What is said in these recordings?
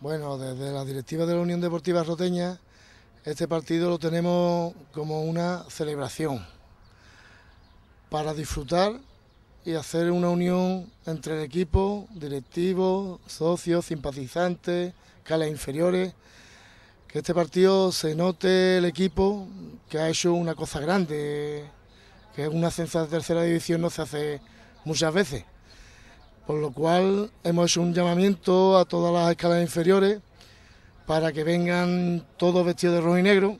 Bueno, desde la directiva de la Unión Deportiva Roteña, este partido lo tenemos como una celebración para disfrutar y hacer una unión entre el equipo, directivos, socios, simpatizantes, calas inferiores. Que este partido se note el equipo que ha hecho una cosa grande, que una ascenso de tercera división no se hace muchas veces. Por lo cual hemos hecho un llamamiento a todas las escalas inferiores para que vengan todos vestidos de rojo y negro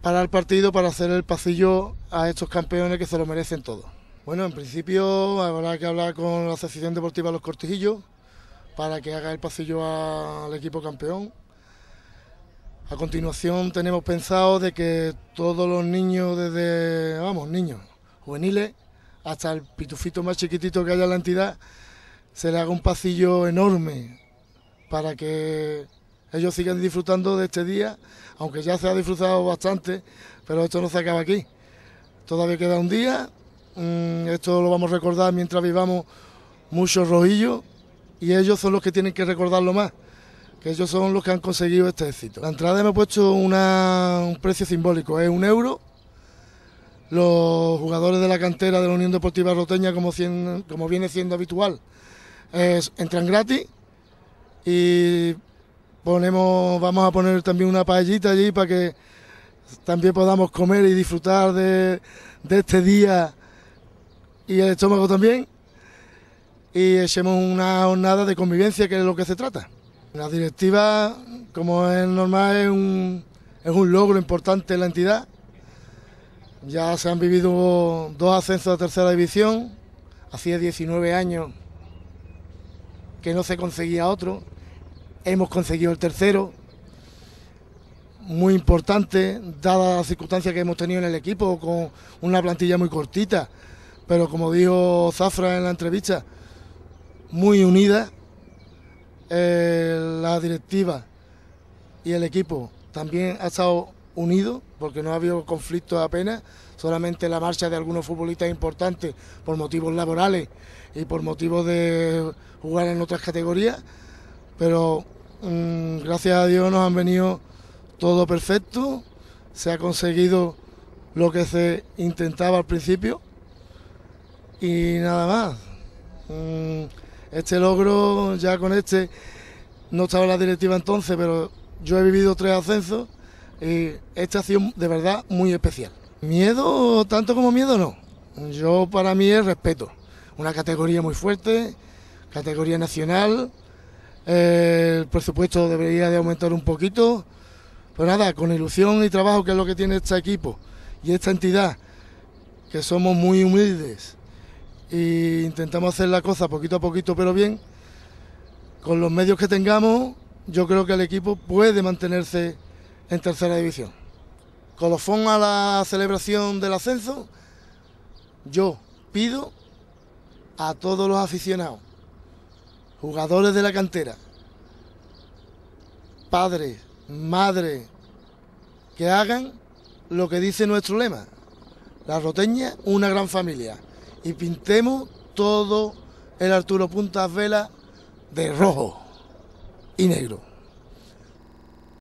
para el partido, para hacer el pasillo a estos campeones que se lo merecen todos. Bueno, en principio habrá que hablar con la Asociación Deportiva Los Cortijillos para que haga el pasillo al equipo campeón. A continuación tenemos pensado de que todos los niños desde, vamos, niños juveniles hasta el pitufito más chiquitito que haya en la entidad, se le haga un pasillo enorme para que ellos sigan disfrutando de este día, aunque ya se ha disfrutado bastante, pero esto no se acaba aquí. Todavía queda un día, mm, esto lo vamos a recordar mientras vivamos muchos rojillos y ellos son los que tienen que recordarlo más, que ellos son los que han conseguido este éxito. La entrada me ha puesto un precio simbólico, es un euro los jugadores de la cantera de la Unión Deportiva Roteña, como, viene siendo habitual, entran gratis y ponemos, vamos a poner también una paellita allí para que también podamos comer y disfrutar de, este día y el estómago también y echemos una jornada de convivencia que es lo que se trata. La directiva, como es normal, es un logro importante en la entidad ya se han vivido dos ascensos a tercera división. Hacía 19 años que no se conseguía otro. Hemos conseguido el tercero. Muy importante, ...dada la circunstancia que hemos tenido en el equipo, con una plantilla muy cortita. Pero como dijo Zafra en la entrevista, muy unida eh, la directiva y el equipo. También ha estado unido, porque no ha habido conflictos apenas, solamente la marcha de algunos futbolistas importantes por motivos laborales y por motivos de jugar en otras categorías, pero mm, gracias a Dios nos han venido todo perfecto, se ha conseguido lo que se intentaba al principio y nada más. Mm, este logro ya con este, no estaba la directiva entonces, pero yo he vivido tres ascensos eh, esta ha sido de verdad muy especial. Miedo, tanto como miedo no. Yo para mí es respeto. Una categoría muy fuerte, categoría nacional. Eh, el presupuesto debería de aumentar un poquito. Pero nada, con ilusión y trabajo que es lo que tiene este equipo y esta entidad, que somos muy humildes e intentamos hacer la cosa poquito a poquito pero bien, con los medios que tengamos, yo creo que el equipo puede mantenerse en tercera división. Colofón a la celebración del ascenso, yo pido a todos los aficionados, jugadores de la cantera, padres, madres, que hagan lo que dice nuestro lema, la roteña, una gran familia, y pintemos todo el Arturo Puntas Vela de rojo y negro.